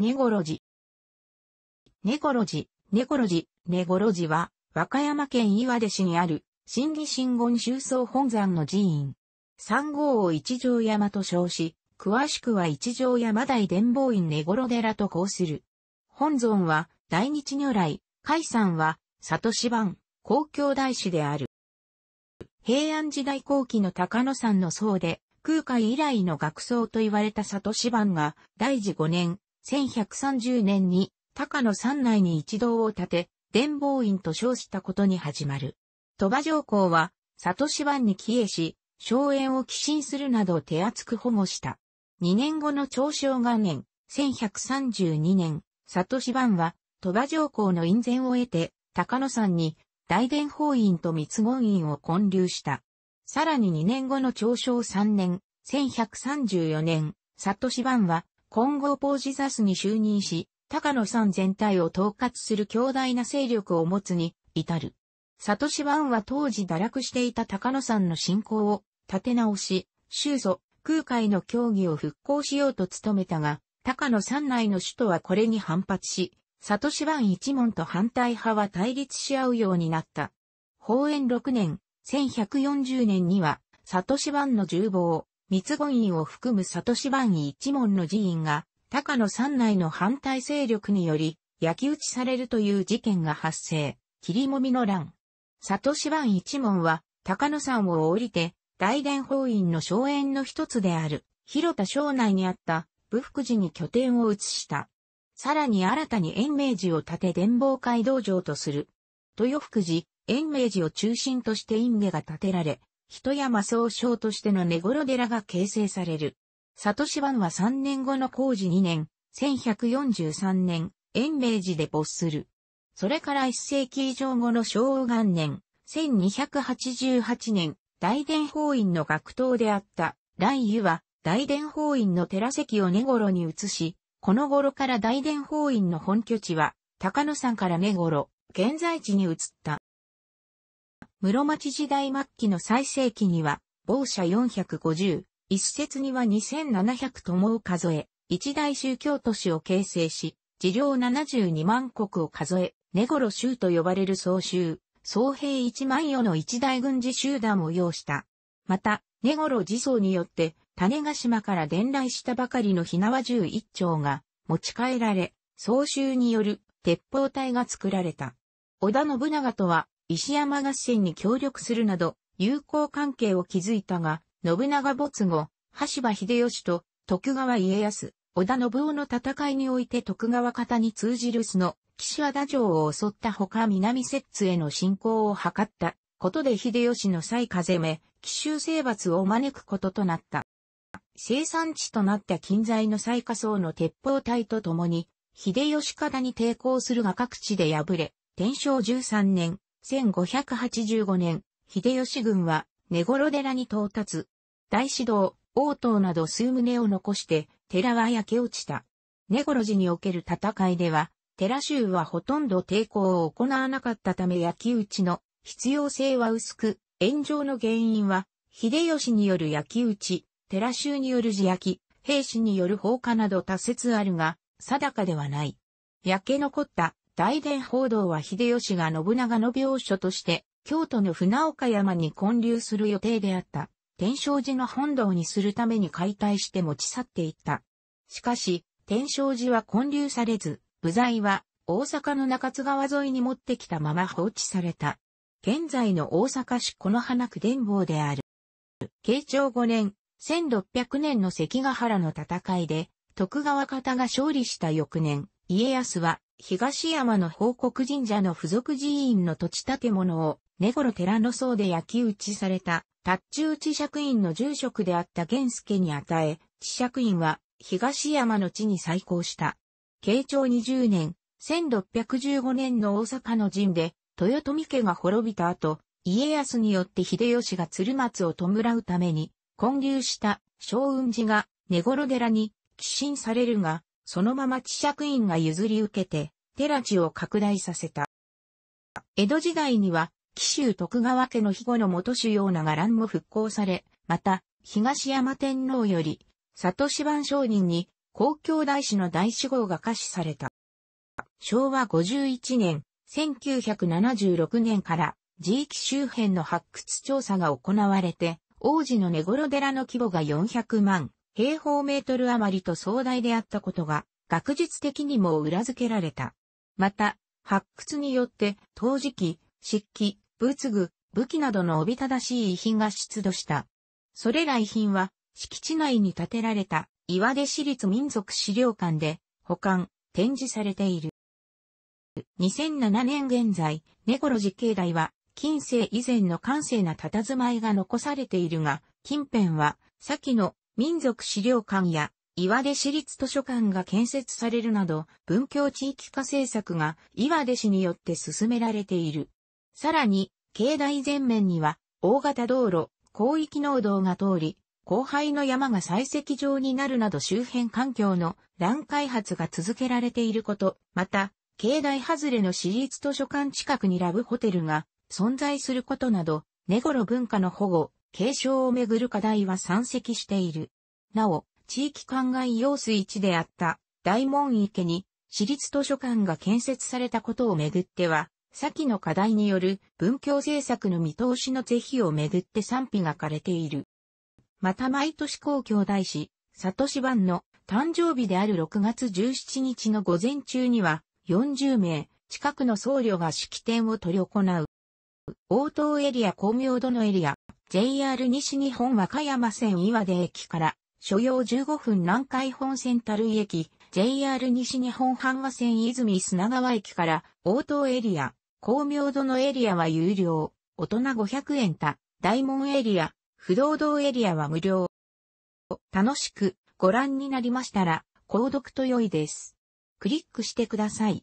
ネゴロジ。ネゴロジ、ネゴロジ、ネゴロジは、和歌山県岩出市にある、新義神言宗宗本山の寺院。三号を一条山と称し、詳しくは一条山大伝法院ネゴロ寺とこうする。本尊は、大日如来、海山は、里芝版、公共大師である。平安時代後期の高野山の僧で、空海以来の学僧と言われた里芝版が、大治5年、1130年に高野山内に一堂を建て、伝法院と称したことに始まる。鳥羽上皇は、里芝湾に帰依し、荘園を寄進するなど手厚く保護した。2年後の長生元年、1132年、里芝湾は、鳥羽上皇の院前を得て、高野山に、大伝法院と密言院を建立した。さらに2年後の長生3年、1134年、里芝湾は、今後ポージザスに就任し、高野山全体を統括する強大な勢力を持つに至る。サトシンは当時堕落していた高野山の信仰を立て直し、宗祖、空海の教義を復興しようと努めたが、高野山内の首都はこれに反発し、サトシン一門と反対派は対立し合うようになった。法園6年、1140年には、サトシンの重防、三つ子院を含む里芝院一門の寺院が、高野山内の反対勢力により、焼き打ちされるという事件が発生、霧もみの乱。里芝院一門は、高野山を降りて、大殿法院の荘園の一つである、広田省内にあった、武福寺に拠点を移した。さらに新たに延命寺を建て伝法会道場とする。豊福寺、延命寺を中心として院下が建てられ、人山総称としての根頃寺が形成される。里芝は3年後の工事2年、1143年、延明寺で没する。それから1世紀以上後の昭和元年、1288年、大伝法院の学頭であった、来湯は、大伝法院の寺席を根頃に移し、この頃から大伝法院の本拠地は、高野山から根頃、現在地に移った。室町時代末期の最盛期には、某社450、一説には2700ともを数え、一大宗教都市を形成し、事領72万国を数え、根頃州と呼ばれる総州、総兵1万余の一大軍事集団を要した。また、根頃寺自によって、種ヶ島から伝来したばかりの火縄銃一丁が持ち帰られ、総州による鉄砲隊が作られた。織田信長とは石山合戦に協力するなど、友好関係を築いたが、信長没後、橋場秀吉と徳川家康、織田信夫の戦いにおいて徳川方に通じる巣の岸和田城を襲ったほか南摂津への侵攻を図ったことで秀吉の再風め、奇襲征伐を招くこととなった。生産地となった近在の最下層の鉄砲隊と共に、秀吉方に抵抗するが各地で敗れ、天正13年、1585年、秀吉軍は根頃寺に到達。大師導、王党など数棟を残して寺は焼け落ちた。根頃寺における戦いでは、寺州はほとんど抵抗を行わなかったため焼き打ちの必要性は薄く、炎上の原因は、秀吉による焼き打ち、寺州による自焼き、兵士による放火など多説あるが、定かではない。焼け残った大伝報道は秀吉が信長の病所として、京都の船岡山に建立する予定であった、天正寺の本堂にするために解体して持ち去っていった。しかし、天正寺は建立されず、部材は大阪の中津川沿いに持ってきたまま放置された。現在の大阪市この花区伝坊である。慶長5年、1600年の関ヶ原の戦いで、徳川方が勝利した翌年、家康は東山の報告神社の付属寺院の土地建物を、根頃寺の僧で焼き打ちされた、達中地釈院の住職であった玄助に与え、地釈院は、東山の地に再興した。慶長20年、1615年の大阪の陣で、豊臣家が滅びた後、家康によって秀吉が鶴松を弔うために、建立した、昭雲寺が、根頃寺に、寄進されるが、そのまま知釈院が譲り受けて、寺地を拡大させた。江戸時代には、紀州徳川家の庇護の元主要なが乱も復興され、また、東山天皇より、里芝番商人に、公共大使の大志号が可視された。昭和51年、1976年から、地域周辺の発掘調査が行われて、王子の根頃寺の規模が400万、平方メートル余りと壮大であったことが、学術的にも裏付けられた。また、発掘によって、陶磁器、漆器、仏具、武器などのおびただしい遺品が出土した。それら遺品は、敷地内に建てられた岩出市立民族資料館で保管、展示されている。2007年現在、ネコロ境内は、近世以前の閑静な佇まいが残されているが、近辺は、先の民族資料館や岩出市立図書館が建設されるなど、文教地域化政策が岩出市によって進められている。さらに、境内前面には、大型道路、広域農道が通り、後輩の山が採石場になるなど周辺環境の乱開発が続けられていること、また、境内外れの市立図書館近くにラブホテルが存在することなど、根頃文化の保護、継承をめぐる課題は山積している。なお、地域灌漑用水地であった大門池に私立図書館が建設されたことをめぐっては、先の課題による文教政策の見通しの是非をめぐって賛否が枯れている。また毎年公共大使、里市版の誕生日である6月17日の午前中には40名近くの僧侶が式典を取り行う。応答エリア、光明度のエリア、JR 西日本和歌山線岩出駅から所要15分南海本線たるい駅、JR 西日本阪和線泉砂川駅から応答エリア、光明戸のエリアは有料、大人500円た、大門エリア、不動堂エリアは無料。楽しくご覧になりましたら、購読と良いです。クリックしてください。